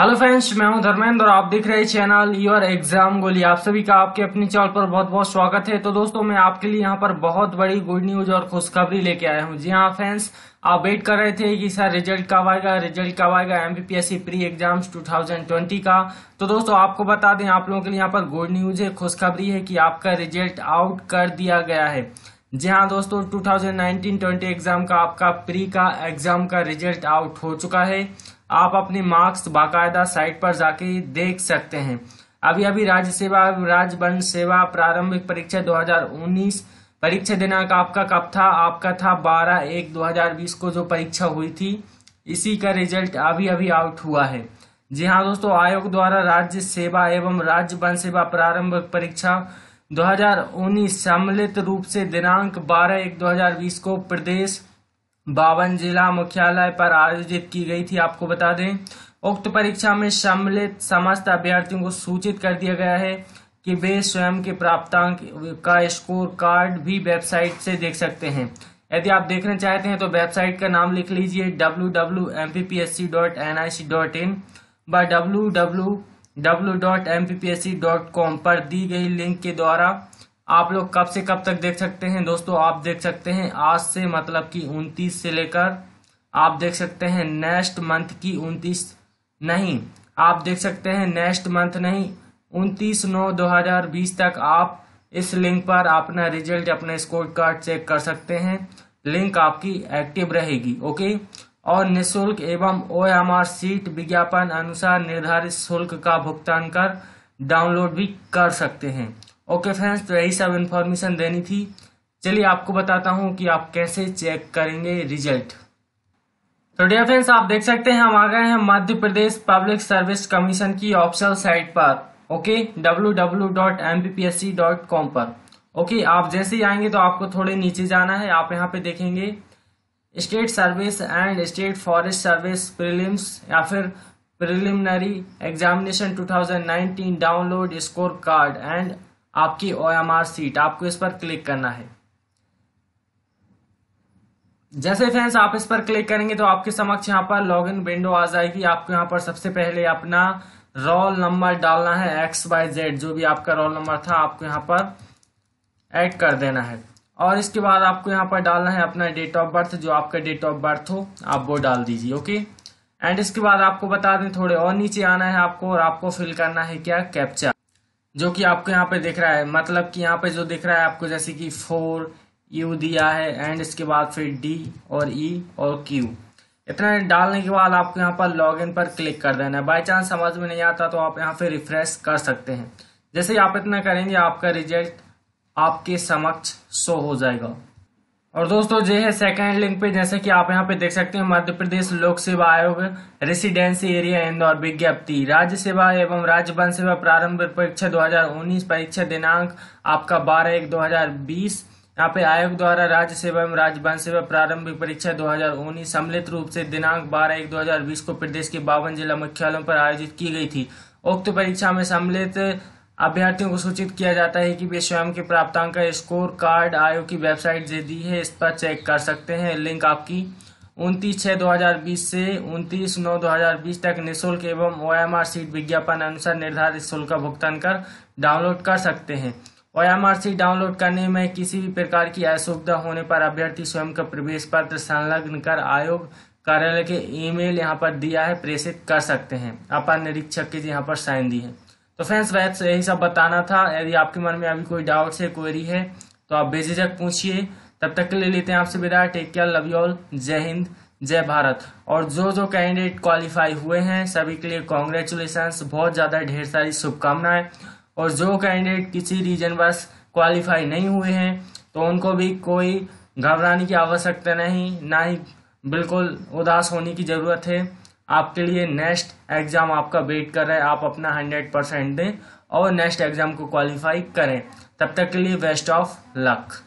hello friends मैं हूं धर्मेंद्र और आप देख रहे हैं चैनल योर एग्जाम गोली आप सभी का आपके अपने चैनल पर बहुत बहुत स्वागत है तो दोस्तों मैं आपके लिए यहां पर बहुत बड़ी गुड न्यूज और खुशखबरी लेके आया हूं जी हां फ्रेंड्स आप वेट कर रहे थे कि सर रिजल्ट कब आएगा रिजल्ट कब आएगा एमबीपीएससी प्री एग्जाम टू का तो दोस्तों आपको बता दें आप लोगों के लिए यहाँ पर गुड न्यूज है खुशखबरी है कि आपका रिजल्ट आउट कर दिया गया है जी हाँ दोस्तों 2019-20 एग्जाम का आपका प्री का एग्जाम का रिजल्ट आउट हो चुका है आप अपने मार्क्स बाकायदा साइट पर जाके देख सकते हैं अभी अभी राज्य सेवा राजवंश सेवा प्रारंभिक परीक्षा 2019 परीक्षा दिनांक आपका कब था आपका था 12 एक 2020 को जो परीक्षा हुई थी इसी का रिजल्ट अभी अभी आउट हुआ है जी हाँ दोस्तों आयोग द्वारा राज्य सेवा एवं राज्य वन सेवा प्रारंभिक परीक्षा 2019 सम्मिलित रूप से दिनांक 12 एक 2020 को प्रदेश बावन जिला मुख्यालय पर आयोजित की गई थी आपको बता दें उक्त परीक्षा में सम्मिलित समस्त अभ्यर्थियों को सूचित कर दिया गया है कि वे स्वयं के प्राप्तांक का स्कोर कार्ड भी वेबसाइट से देख सकते हैं यदि आप देखना चाहते हैं तो वेबसाइट का नाम लिख लीजिए W W M P P S C dot N I C dot in व डब्ल्यू डब्ल्यू www.mppsc.com पर दी गई लिंक के द्वारा आप लोग कब से कब तक देख सकते हैं दोस्तों आप देख सकते हैं आज से मतलब कि 29 से लेकर आप देख सकते हैं नेक्स्ट मंथ की 29 नहीं आप देख सकते हैं नेक्स्ट मंथ नहीं 29 नौ 2020 तक आप इस लिंक पर अपना रिजल्ट अपना स्कोर कार्ड चेक कर सकते हैं लिंक आपकी एक्टिव रहेगी ओके और निशुल्क एवं ओ एम आर सीट विज्ञापन अनुसार निर्धारित शुल्क का भुगतान कर डाउनलोड भी कर सकते हैं ओके फ्रेंड्स तो यही सब इन्फॉर्मेशन देनी थी चलिए आपको बताता हूँ कि आप कैसे चेक करेंगे रिजल्ट तो डेयर फ्रेंड्स आप देख सकते हैं हम आ गए हैं Madhya Pradesh public service commission की ऑफिशियल साइट पर ओके कॉम पर ओके आप जैसे ही आएंगे तो आपको थोड़े नीचे जाना है आप यहाँ पे देखेंगे state service and state forest service prelims या फिर preliminary examination 2019 download score card and आपकी ओ आर सीट आपको इस पर क्लिक करना है जैसे फ्रेंड्स आप इस पर क्लिक करेंगे तो आपके समक्ष यहाँ पर लॉग इन विंडो आ जाएगी आपको यहाँ पर सबसे पहले अपना रोल नंबर डालना है एक्स बाय जेड जो भी आपका रोल नंबर था आपको यहाँ पर एड कर देना है और इसके बाद आपको यहाँ पर डालना है अपना डेट ऑफ बर्थ जो आपका डेट ऑफ बर्थ हो आप वो डाल दीजिए ओके एंड इसके बाद आपको बता दें थोड़े और नीचे आना है आपको और आपको फिल करना है क्या कैप्चा जो कि आपको यहाँ पे दिख रहा है मतलब कि यहाँ पे जो दिख रहा है आपको जैसे कि फोर यू दिया है एंड इसके बाद फिर डी और ई e और क्यू इतना डालने के बाद आपको यहाँ पर इन पर क्लिक कर देना है बाई चांस समझ में नहीं आता तो आप यहाँ पे रिफ्रेश कर सकते हैं जैसे आप इतना करेंगे आपका रिजल्ट आपके समक्ष शो हो जाएगा और दोस्तों जो है सेकंड लिंक पे जैसे कि आप यहाँ पे देख सकते हैं मध्य प्रदेश लोक सेवा आयोग रेसिडेंसी एरिया इंदौर विज्ञप्ति राज्य सेवा एवं राज्य वन सेवा प्रारंभ परीक्षा 2019 परीक्षा दिनांक आपका 12 एक 2020 यहाँ पे आयोग द्वारा राज्य सेवा एवं राज्य वन सेवा प्रारंभिक परीक्षा 2019 सम्मिलित रूप से दिनांक 12 एक 2020 को प्रदेश के बावन जिला मुख्यालयों पर आयोजित की गई थी उक्त परीक्षा में सम्मिलित अभ्यर्थियों को सूचित किया जाता है कि वे स्वयं के प्राप्तांक का स्कोर कार्ड आयोग की वेबसाइट दे दी है इस पर चेक कर सकते हैं लिंक आपकी उनतीस छः 2020 से उनतीस नौ 2020 तक निःशुल्क एवं ओ एम आर सीट विज्ञापन अनुसार निर्धारित शुल्क का भुगतान कर डाउनलोड कर सकते हैं O M R sheet download करने में किसी भी प्रकार की असुविधा होने पर अभ्यर्थी स्वयं का प्रवेश पत्र संलग्न कर आयोग कार्यालय के ईमेल यहाँ पर दिया है प्रेषित कर सकते हैं अपर निरीक्षक के यहाँ पर साइन दी है तो फ्रेंड्स वैक्स यही सब बताना था यदि आपके मन में अभी कोई डाउट है क्वेरी है तो आप बेझिझक पूछिए तब तक के ले लेते हैं आपसे विदा take care love you all जय हिंद जय भारत और जो जो कैंडिडेट क्वालिफाई हुए हैं सभी के लिए कॉन्ग्रेचुलेसन्स बहुत ज़्यादा ढेर सारी शुभकामनाएं और जो कैंडिडेट किसी रीजन बस क्वालिफाई नहीं हुए हैं तो उनको भी कोई घबराने की आवश्यकता नहीं ना ही बिल्कुल उदास होने की ज़रूरत है आपके लिए नेक्स्ट एग्ज़ाम आपका वेट कर रहा है आप अपना हंड्रेड परसेंट दें और नेक्स्ट एग्ज़ाम को क्वालिफाई करें तब तक के लिए बेस्ट ऑफ लक